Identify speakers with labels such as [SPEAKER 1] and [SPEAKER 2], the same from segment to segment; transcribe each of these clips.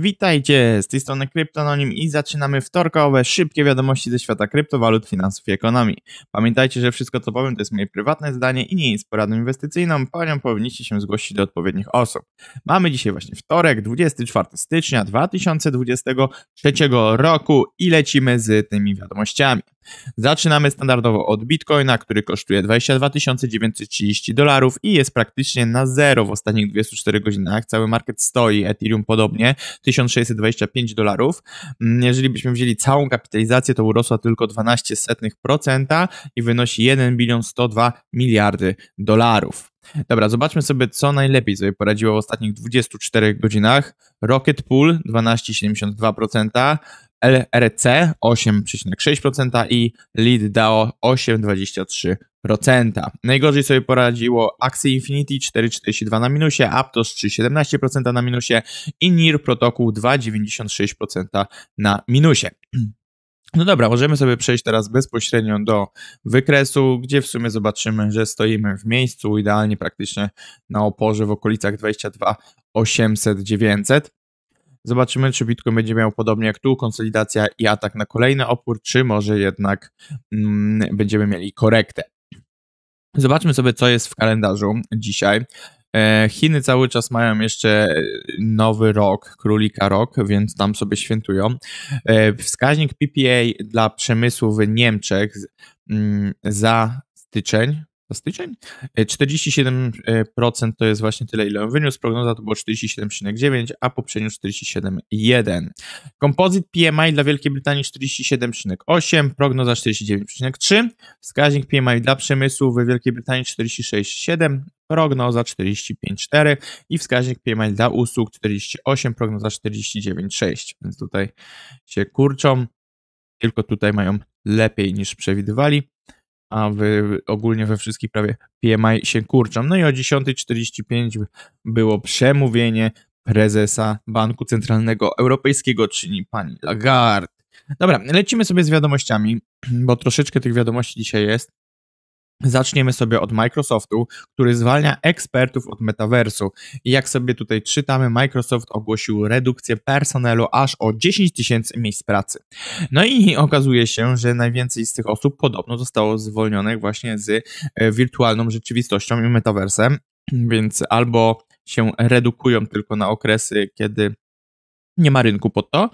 [SPEAKER 1] Witajcie, z tej strony Kryptononim i zaczynamy wtorkowe, szybkie wiadomości ze świata kryptowalut, finansów i ekonomii. Pamiętajcie, że wszystko co powiem to jest moje prywatne zdanie i nie jest poradą inwestycyjną, po nią powinniście się zgłosić do odpowiednich osób. Mamy dzisiaj właśnie wtorek, 24 stycznia 2023 roku i lecimy z tymi wiadomościami. Zaczynamy standardowo od Bitcoina, który kosztuje 22 930 dolarów i jest praktycznie na zero w ostatnich 24 godzinach. Cały market stoi, Ethereum podobnie, 1625 dolarów. Mm, jeżeli byśmy wzięli całą kapitalizację, to urosła tylko 12% i wynosi 1 bilion 102 miliardy dolarów. Dobra, zobaczmy sobie, co najlepiej sobie poradziło w ostatnich 24 godzinach. Rocket Pool 12,72%, LRC 8,6% i Lead DAO 8,23%. Najgorzej sobie poradziło Axie Infinity 4,42 na minusie, Aptos 3,17% na minusie i NIR Protokół 2,96% na minusie. No dobra, możemy sobie przejść teraz bezpośrednio do wykresu, gdzie w sumie zobaczymy, że stoimy w miejscu, idealnie praktycznie na oporze w okolicach 22 800 900. Zobaczymy, czy Bitcoin będzie miał podobnie jak tu konsolidacja i atak na kolejny opór, czy może jednak mm, będziemy mieli korektę. Zobaczmy sobie, co jest w kalendarzu dzisiaj. E, Chiny cały czas mają jeszcze nowy rok, królika rok, więc tam sobie świętują. E, wskaźnik PPA dla przemysłu w Niemczech mm, za styczeń na styczeń. 47% e, e, to jest właśnie tyle, ile on wyniósł. Prognoza to było 47,9, a poprzednio 47,1. Kompozyt PMI dla Wielkiej Brytanii 47,8, prognoza 49,3. Wskaźnik PMI dla przemysłu w Wielkiej Brytanii 46,7, prognoza 45,4 i wskaźnik PMI dla usług 48, prognoza 49,6. Więc tutaj się kurczą, tylko tutaj mają lepiej niż przewidywali a wy, ogólnie we wszystkich prawie PMI się kurczą. No i o 10.45 było przemówienie prezesa Banku Centralnego Europejskiego, czyli pani Lagarde. Dobra, lecimy sobie z wiadomościami, bo troszeczkę tych wiadomości dzisiaj jest. Zaczniemy sobie od Microsoftu, który zwalnia ekspertów od metaversu. I jak sobie tutaj czytamy, Microsoft ogłosił redukcję personelu aż o 10 tysięcy miejsc pracy. No i okazuje się, że najwięcej z tych osób podobno zostało zwolnionych właśnie z e, wirtualną rzeczywistością i metaversem, więc albo się redukują tylko na okresy, kiedy nie ma rynku po to,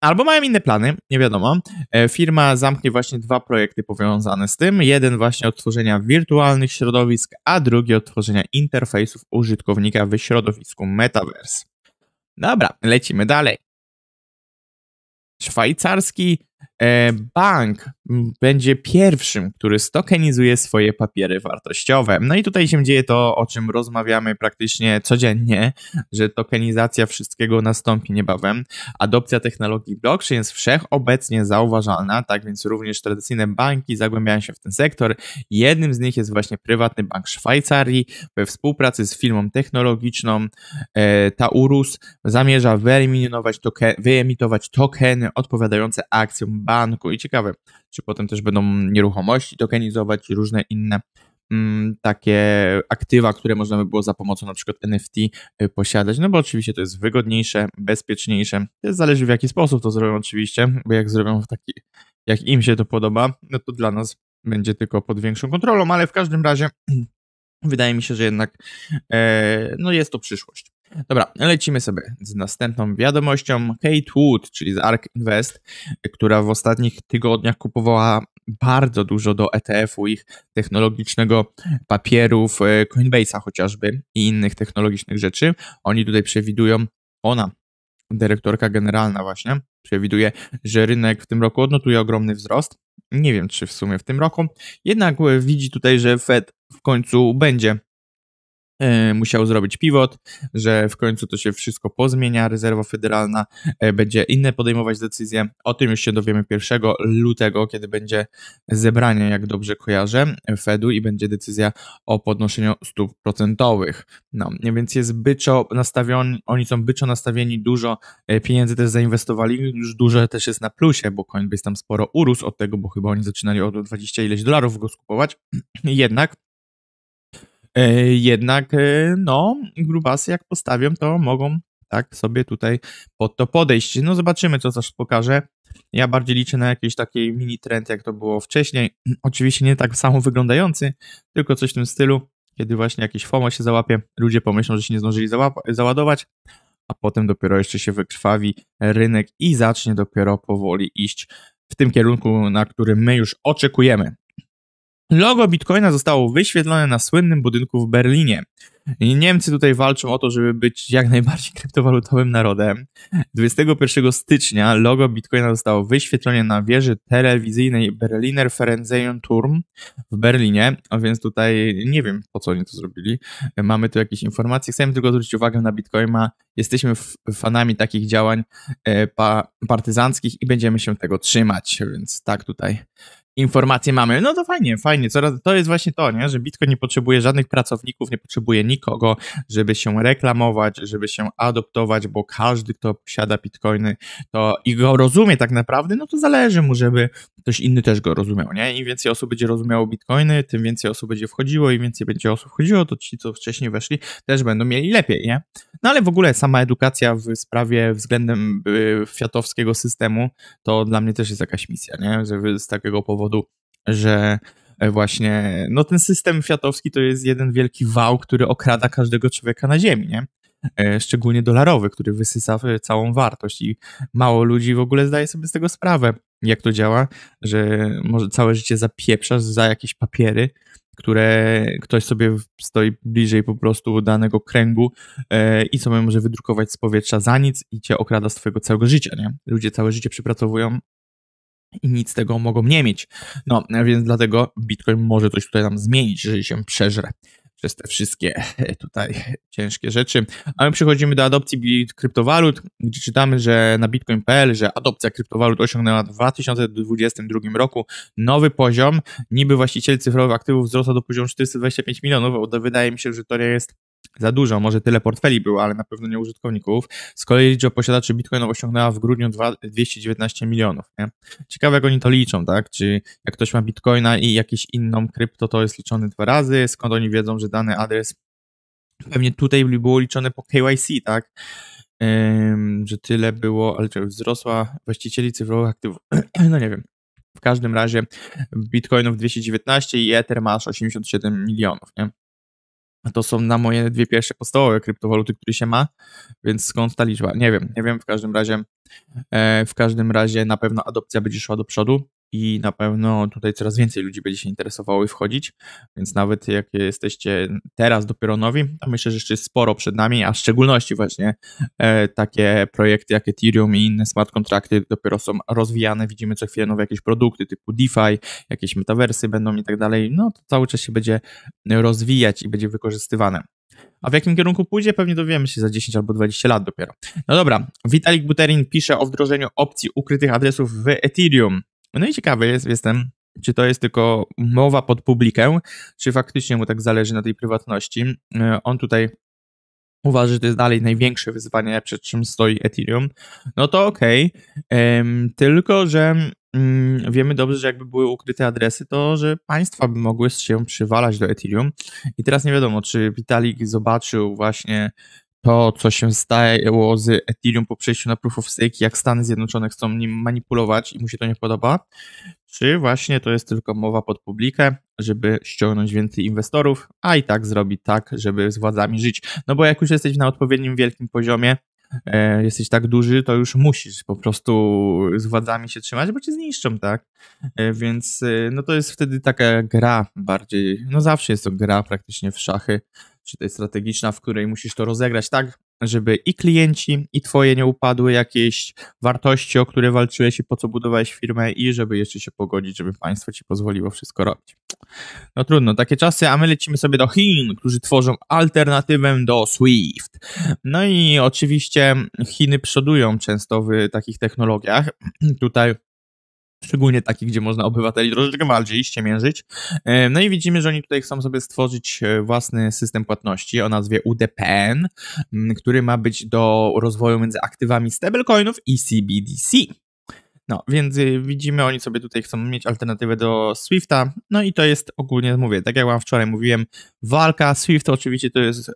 [SPEAKER 1] albo mają inne plany, nie wiadomo. E, firma zamknie właśnie dwa projekty powiązane z tym. Jeden właśnie od tworzenia wirtualnych środowisk, a drugi od tworzenia interfejsów użytkownika w środowisku Metaverse. Dobra, lecimy dalej. Szwajcarski E, bank będzie pierwszym, który stokenizuje swoje papiery wartościowe. No i tutaj się dzieje to, o czym rozmawiamy praktycznie codziennie, że tokenizacja wszystkiego nastąpi niebawem. Adopcja technologii blockchain jest wszechobecnie zauważalna, tak więc również tradycyjne banki zagłębiają się w ten sektor. Jednym z nich jest właśnie prywatny bank Szwajcarii. We współpracy z firmą technologiczną e, Taurus zamierza wyeliminować wyemitować tokeny odpowiadające akcjom banku i ciekawe, czy potem też będą nieruchomości tokenizować i różne inne mm, takie aktywa, które można by było za pomocą na przykład NFT y, posiadać, no bo oczywiście to jest wygodniejsze, bezpieczniejsze, to zależy w jaki sposób to zrobią oczywiście, bo jak zrobią w taki, jak im się to podoba, no to dla nas będzie tylko pod większą kontrolą, ale w każdym razie wydaje mi się, że jednak e, no jest to przyszłość. Dobra, lecimy sobie z następną wiadomością. Kate Wood, czyli z ARK Invest, która w ostatnich tygodniach kupowała bardzo dużo do ETF-u ich technologicznego papierów, e, Coinbase'a chociażby i innych technologicznych rzeczy. Oni tutaj przewidują, ona, dyrektorka generalna właśnie, przewiduje, że rynek w tym roku odnotuje ogromny wzrost. Nie wiem, czy w sumie w tym roku. Jednak e, widzi tutaj, że Fed w końcu będzie E, musiał zrobić pivot, że w końcu to się wszystko pozmienia, rezerwa federalna e, będzie inne podejmować decyzje. O tym już się dowiemy 1 lutego, kiedy będzie zebranie, jak dobrze kojarzę, Fedu i będzie decyzja o podnoszeniu stóp procentowych. No, więc jest byczo nastawiony, oni są byczo nastawieni, dużo e, pieniędzy też zainwestowali, już dużo też jest na plusie, bo Coinbase tam sporo urósł od tego, bo chyba oni zaczynali od 20 ileś dolarów go skupować. Jednak E, jednak e, no, grubasy jak postawią, to mogą tak sobie tutaj pod to podejść. No zobaczymy, co coś pokaże. Ja bardziej liczę na jakiś taki mini trend, jak to było wcześniej. Oczywiście nie tak samo wyglądający, tylko coś w tym stylu, kiedy właśnie jakiś FOMO się załapie, ludzie pomyślą, że się nie zdążyli załadować, a potem dopiero jeszcze się wykrwawi rynek i zacznie dopiero powoli iść w tym kierunku, na którym my już oczekujemy. Logo Bitcoina zostało wyświetlone na słynnym budynku w Berlinie. Niemcy tutaj walczą o to, żeby być jak najbardziej kryptowalutowym narodem. 21 stycznia logo Bitcoina zostało wyświetlone na wieży telewizyjnej Berliner Fernsehturm w Berlinie, a więc tutaj nie wiem po co oni to zrobili. Mamy tu jakieś informacje. Chciałem tylko zwrócić uwagę na Bitcoina. Jesteśmy fanami takich działań e, partyzanckich i będziemy się tego trzymać, więc tak tutaj informacje mamy. No to fajnie, fajnie. Coraz, to jest właśnie to, nie? że Bitcoin nie potrzebuje żadnych pracowników, nie potrzebuje nikogo, żeby się reklamować, żeby się adoptować, bo każdy, kto posiada Bitcoiny to i go rozumie tak naprawdę, no to zależy mu, żeby ktoś inny też go rozumiał. Nie? Im więcej osób będzie rozumiało Bitcoiny, tym więcej osób będzie wchodziło, i więcej będzie osób wchodziło, to ci, co wcześniej weszli, też będą mieli lepiej. Nie? No ale w ogóle sama edukacja w sprawie względem y, fiatowskiego systemu, to dla mnie też jest jakaś misja, nie? że z takiego powodu powodu, że e, właśnie, no ten system fiatowski to jest jeden wielki wał, który okrada każdego człowieka na ziemi, nie? E, szczególnie dolarowy, który wysysa e, całą wartość i mało ludzi w ogóle zdaje sobie z tego sprawę, jak to działa, że może całe życie zapieprzasz za jakieś papiery, które ktoś sobie stoi bliżej po prostu danego kręgu i co może wydrukować z powietrza za nic i cię okrada z twojego całego życia, nie? Ludzie całe życie przypracowują i nic z tego mogą nie mieć. No, więc dlatego Bitcoin może coś tutaj nam zmienić, jeżeli się przeżre przez te wszystkie e, tutaj ciężkie rzeczy. A my przechodzimy do adopcji kryptowalut, gdzie czytamy, że na bitcoin.pl, że adopcja kryptowalut osiągnęła w 2022 roku nowy poziom. Niby właściciel cyfrowych aktywów wzrosła do poziomu 425 milionów, wydaje mi się, że to nie jest za dużo, może tyle portfeli było, ale na pewno nie użytkowników. Z kolei liczba posiadaczy bitcoinów osiągnęła w grudniu 219 milionów. Nie? Ciekawe, jak oni to liczą, tak? Czy jak ktoś ma Bitcoina i jakieś inną krypto, to jest liczony dwa razy, skąd oni wiedzą, że dany adres pewnie tutaj było liczone po KYC, tak? Ym, że tyle było, ale czy wzrosła właścicieli cyfrowych aktywów? no nie wiem. W każdym razie Bitcoinów 219 i Ether masz 87 milionów, nie? To są na moje dwie pierwsze podstawowe kryptowaluty, które się ma, więc skąd ta liczba? Nie wiem, nie wiem, w każdym razie e, w każdym razie na pewno adopcja będzie szła do przodu i na pewno tutaj coraz więcej ludzi będzie się interesowało i wchodzić, więc nawet jak jesteście teraz dopiero nowi, to myślę, że jeszcze jest sporo przed nami, a w szczególności właśnie e, takie projekty jak Ethereum i inne smart kontrakty dopiero są rozwijane, widzimy co chwilę nowe jakieś produkty typu DeFi, jakieś metaversy będą i tak dalej, no to cały czas się będzie rozwijać i będzie wykorzystywane. A w jakim kierunku pójdzie, pewnie dowiemy się za 10 albo 20 lat dopiero. No dobra, Vitalik Buterin pisze o wdrożeniu opcji ukrytych adresów w Ethereum. No i ciekawy jest, jestem, czy to jest tylko mowa pod publikę, czy faktycznie mu tak zależy na tej prywatności. E, on tutaj uważa, że to jest dalej największe wyzwanie, przed czym stoi Ethereum. No to okej, okay. tylko że mm, wiemy dobrze, że jakby były ukryte adresy, to że państwa by mogły się przywalać do Ethereum. I teraz nie wiadomo, czy Vitalik zobaczył właśnie to, co się stało z Ethereum po przejściu na Proof of Stake, jak Stany Zjednoczone chcą nim manipulować i mu się to nie podoba, czy właśnie to jest tylko mowa pod publikę, żeby ściągnąć więcej inwestorów, a i tak zrobić tak, żeby z władzami żyć. No bo jak już jesteś na odpowiednim wielkim poziomie, e, jesteś tak duży, to już musisz po prostu z władzami się trzymać, bo cię zniszczą, tak? E, więc e, no to jest wtedy taka gra bardziej, no zawsze jest to gra praktycznie w szachy, tutaj strategiczna, w której musisz to rozegrać tak, żeby i klienci, i twoje nie upadły jakieś wartości, o które walczyłeś i po co budowałeś firmę, i żeby jeszcze się pogodzić, żeby państwo ci pozwoliło wszystko robić. No trudno, takie czasy, a my lecimy sobie do Chin, którzy tworzą alternatywę do SWIFT. No i oczywiście Chiny przodują często w takich technologiach. Tutaj szczególnie taki, gdzie można obywateli troszeczkę bardziej ściemiężyć. E, no i widzimy, że oni tutaj chcą sobie stworzyć e, własny system płatności o nazwie UDPN, który ma być do rozwoju między aktywami stablecoinów i CBDC. No, więc e, widzimy, oni sobie tutaj chcą mieć alternatywę do Swifta. No i to jest ogólnie, mówię, tak jak wam wczoraj mówiłem, walka. Swift oczywiście to jest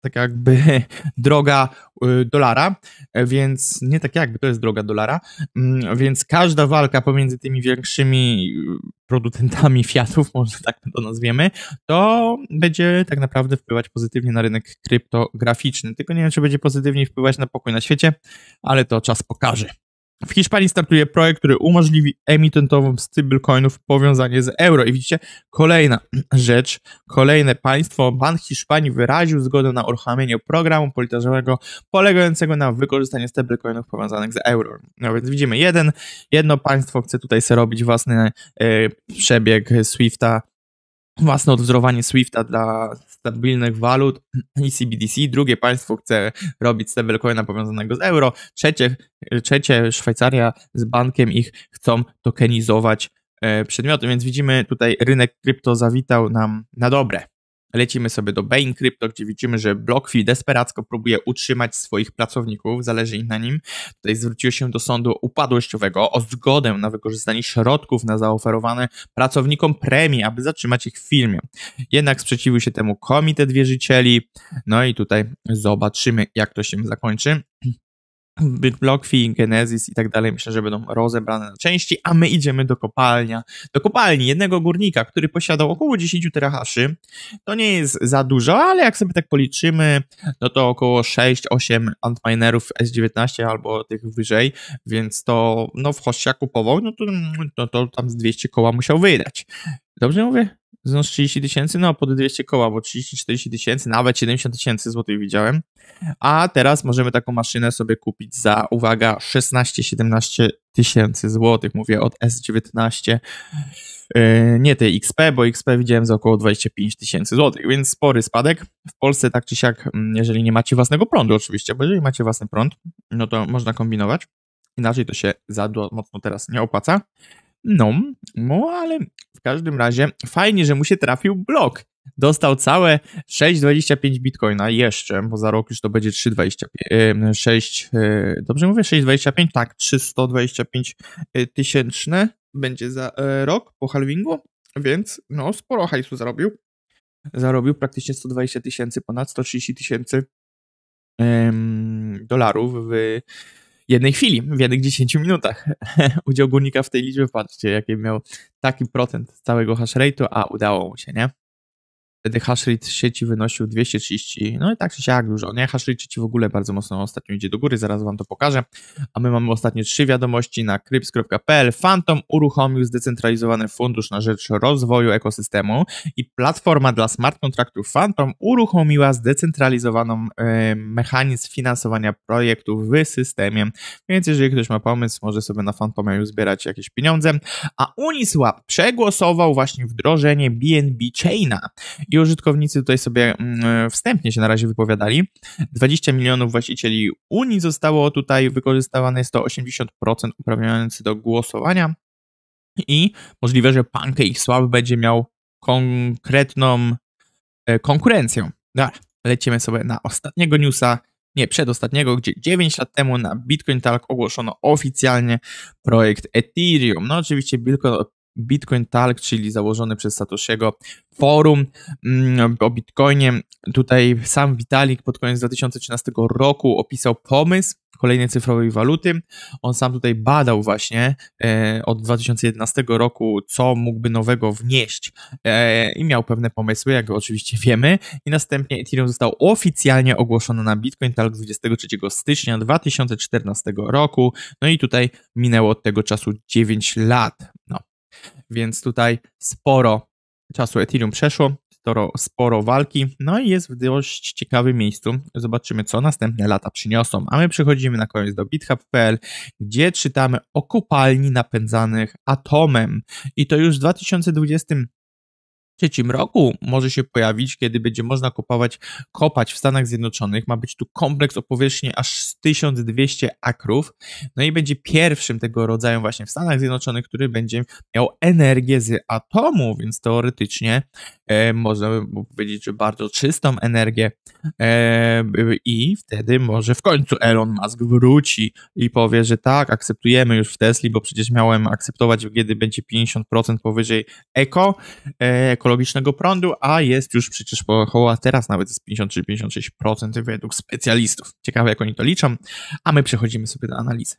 [SPEAKER 1] tak jakby droga y, dolara, więc nie tak jakby, to jest droga dolara, mm, więc każda walka pomiędzy tymi większymi y, producentami Fiatów, może tak to nazwiemy, to będzie tak naprawdę wpływać pozytywnie na rynek kryptograficzny. Tylko nie wiem, czy będzie pozytywnie wpływać na pokój na świecie, ale to czas pokaże. W Hiszpanii startuje projekt, który umożliwi emitentom stablecoinów powiązanie z euro. I widzicie, kolejna rzecz, kolejne państwo, Bank Hiszpanii wyraził zgodę na uruchomienie programu politycznego polegającego na wykorzystaniu stablecoinów powiązanych z euro. No więc widzimy, jeden, jedno państwo chce tutaj sobie robić własny e, przebieg Swifta własne odwzorowanie Swifta dla stabilnych walut i CBDC. Drugie państwo chce robić stablecoina powiązanego z euro. Trzecie, trzecie Szwajcaria z bankiem ich chcą tokenizować e, przedmioty, więc widzimy tutaj rynek krypto zawitał nam na dobre. Lecimy sobie do Bain Crypto, gdzie widzimy, że BlockFi desperacko próbuje utrzymać swoich pracowników, zależy im na nim. Tutaj zwróciło się do sądu upadłościowego o zgodę na wykorzystanie środków na zaoferowane pracownikom premii, aby zatrzymać ich w firmie. Jednak sprzeciwił się temu komitet wierzycieli. No i tutaj zobaczymy, jak to się zakończy. Blockfi, Genesis i tak dalej, myślę, że będą rozebrane na części, a my idziemy do kopalnia. Do kopalni jednego górnika, który posiadał około 10 terahaszy. To nie jest za dużo, ale jak sobie tak policzymy, no to około 6-8 antminerów S19 albo tych wyżej, więc to no w hościa kupował, no to, no to tam z 200 koła musiał wydać. Dobrze mówię? no 30 tysięcy, no pod 200 koła, bo 30-40 tysięcy, nawet 70 tysięcy złotych widziałem. A teraz możemy taką maszynę sobie kupić za, uwaga, 16-17 tysięcy złotych, mówię od S19, y, nie tej XP, bo XP widziałem za około 25 tysięcy złotych, więc spory spadek. W Polsce tak czy siak, mm, jeżeli nie macie własnego prądu oczywiście, bo jeżeli macie własny prąd, no to można kombinować. Inaczej to się za mocno teraz nie opłaca. No, no, ale w każdym razie fajnie, że mu się trafił blok. Dostał całe 6,25 bitcoina jeszcze, bo za rok już to będzie 3,25, 6, e, dobrze mówię, 6,25? Tak, 325 e, tysięczne będzie za e, rok po halvingu, więc no sporo hajsu zarobił. Zarobił praktycznie 120 tysięcy, ponad 130 tysięcy dolarów w jednej chwili, w jednych 10 minutach. Udział górnika w tej liczbie, patrzcie, jaki miał taki procent całego hash rate'u, a udało mu się, nie? Wtedy hashrate sieci wynosił 230, no i tak się siak dużo, nie? Hash rate sieci w ogóle bardzo mocno ostatnio idzie do góry, zaraz wam to pokażę. A my mamy ostatnio trzy wiadomości na crypts.pl. Phantom uruchomił zdecentralizowany fundusz na rzecz rozwoju ekosystemu i platforma dla smart kontraktów Phantom uruchomiła zdecentralizowaną e, mechanizm finansowania projektów w systemie, więc jeżeli ktoś ma pomysł, może sobie na Phantomie już zbierać jakieś pieniądze. A Uniswap przegłosował właśnie wdrożenie BNB Chaina i użytkownicy tutaj sobie mm, wstępnie się na razie wypowiadali. 20 milionów właścicieli Unii zostało tutaj wykorzystywane, jest to 80% uprawniający do głosowania i możliwe, że PancakeSwap będzie miał konkretną e, konkurencję. Dobra, lecimy sobie na ostatniego newsa, nie, przedostatniego, gdzie 9 lat temu na Bitcoin Talk ogłoszono oficjalnie projekt Ethereum. No oczywiście Bitcoin Talk, czyli założony przez Satoshiego forum mm, o Bitcoinie. Tutaj sam Vitalik pod koniec 2013 roku opisał pomysł kolejnej cyfrowej waluty. On sam tutaj badał właśnie e, od 2011 roku, co mógłby nowego wnieść e, i miał pewne pomysły, jak oczywiście wiemy. I następnie Ethereum został oficjalnie ogłoszony na Bitcoin Talk 23 stycznia 2014 roku. No i tutaj minęło od tego czasu 9 lat więc tutaj sporo czasu Ethereum przeszło, sporo, sporo walki, no i jest w dość ciekawym miejscu. Zobaczymy, co następne lata przyniosą. A my przechodzimy na koniec do bithub.pl, gdzie czytamy o kopalni napędzanych atomem. I to już w 2020 2023 roku może się pojawić, kiedy będzie można kupować, kopać w Stanach Zjednoczonych. Ma być tu kompleks o powierzchni aż 1200 akrów. No i będzie pierwszym tego rodzaju właśnie w Stanach Zjednoczonych, który będzie miał energię z atomu, więc teoretycznie E, można by powiedzieć, że bardzo czystą energię e, i wtedy może w końcu Elon Musk wróci i powie, że tak, akceptujemy już w Tesli, bo przecież miałem akceptować, kiedy będzie 50% powyżej eko, e, ekologicznego prądu, a jest już przecież około teraz nawet jest 53-56% według specjalistów. Ciekawe jak oni to liczą, a my przechodzimy sobie do analizy.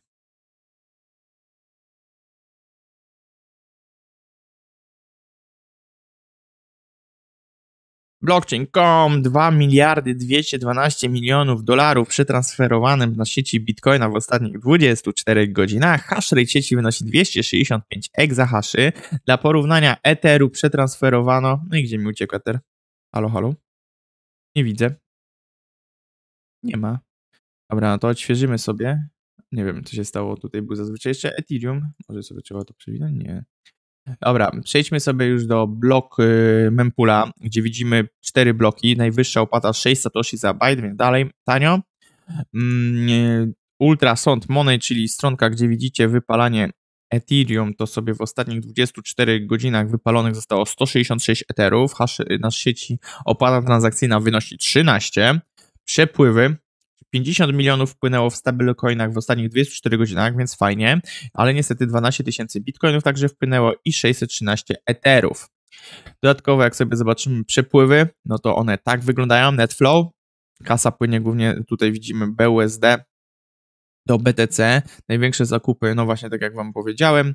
[SPEAKER 1] Blockchain.com 2 miliardy 212 milionów dolarów przetransferowanym na sieci Bitcoina w ostatnich 24 godzinach. rate sieci wynosi 265 exahaszy. Dla porównania Etheru przetransferowano... No i gdzie mi uciekł Ether? Halo, halo? Nie widzę. Nie ma. Dobra, no to odświeżymy sobie. Nie wiem, co się stało. Tutaj był zazwyczaj jeszcze Ethereum. Może sobie trzeba to przewinąć? Nie. Dobra, przejdźmy sobie już do blok y, Mempula, gdzie widzimy cztery bloki. Najwyższa opłata 6 satoshi za byte, więc dalej tanio. Mm, y, Ultrasond Money, czyli stronka, gdzie widzicie wypalanie Ethereum, to sobie w ostatnich 24 godzinach wypalonych zostało 166 Etherów. Hash y, na sieci opłata transakcyjna wynosi 13. Przepływy 50 milionów wpłynęło w stablecoinach w ostatnich 24 godzinach, więc fajnie, ale niestety 12 tysięcy bitcoinów także wpłynęło i 613 eterów. Dodatkowo, jak sobie zobaczymy przepływy, no to one tak wyglądają. Netflow, kasa płynie głównie, tutaj widzimy BUSD do BTC. Największe zakupy, no właśnie tak jak Wam powiedziałem,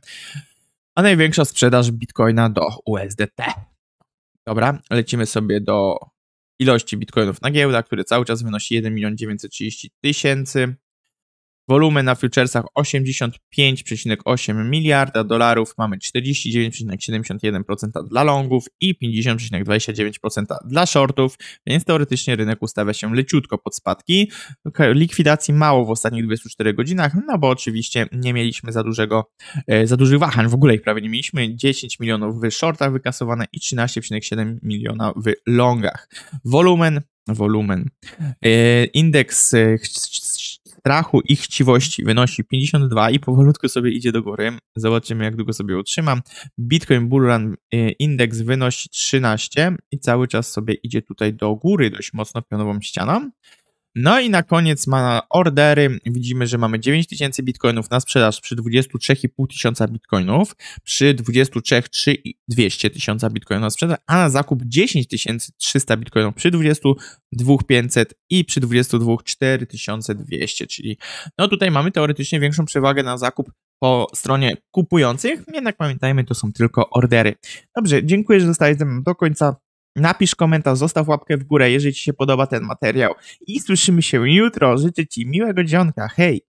[SPEAKER 1] a największa sprzedaż bitcoina do USDT. Dobra, lecimy sobie do ilości bitcoinów na giełdach, który cały czas wynosi 1 milion 930 tysięcy. Wolumen na futuresach 85,8 miliarda dolarów, mamy 49,71% dla longów i 50,29% dla shortów, więc teoretycznie rynek ustawia się leciutko pod spadki. Likwidacji mało w ostatnich 24 godzinach, no bo oczywiście nie mieliśmy za dużego, e, za dużych wahań, w ogóle ich prawie nie mieliśmy. 10 milionów w shortach wykasowane i 13,7 miliona w longach. Wolumen, wolumen. E, indeks e, strachu i chciwości wynosi 52 i powolutku sobie idzie do góry. Zobaczymy, jak długo sobie utrzymam. Bitcoin Bullrun y, Index wynosi 13 i cały czas sobie idzie tutaj do góry dość mocno pionową ścianą. No i na koniec ma ordery. Widzimy, że mamy 9000 bitcoinów na sprzedaż przy 23,5 tysiąca bitcoinów, przy 23 200 tysiąca bitcoinów na sprzedaż, a na zakup 10 300 bitcoinów przy 22,500 i przy 22 4200, czyli no tutaj mamy teoretycznie większą przewagę na zakup po stronie kupujących, jednak pamiętajmy, to są tylko ordery. Dobrze, dziękuję, że zostałeś ze mną do końca. Napisz komentarz, zostaw łapkę w górę, jeżeli Ci się podoba ten materiał. I słyszymy się jutro. Życzę Ci miłego dzionka. Hej!